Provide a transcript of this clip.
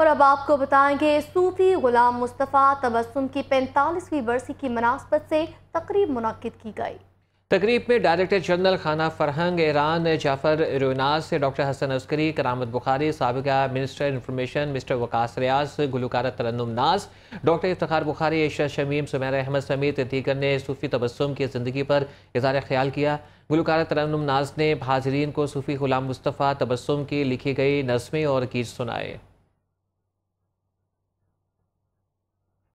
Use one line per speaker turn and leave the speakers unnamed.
और अब आपको बताएंगे सूफी गुलाम मुस्तफ़ा तबस्म की पैंतालीसवीं बरसी की मनासबत से तकरीब मुनद की गई
तकरीब में डायरेक्टर जनरल खाना फरहंग ईरान जाफर रोनाज से डॉक्टर हसन अस्करी करामत बुखारी सबका minister information mister Waqas Riaz Gulkara Tarannum Naz doctor Iftar Bukhari Esha Shamim Sumair Ahmed समेत दीगर ने सूफी तबसुम की ज़िंदगी पर इजहार ख्याल किया गुलकारा तरन्नम नाज ने हाजरीन को सूफी गुलाम मुस्तफ़ा तबसुम की लिखी गई नस्में और गीत सुनाए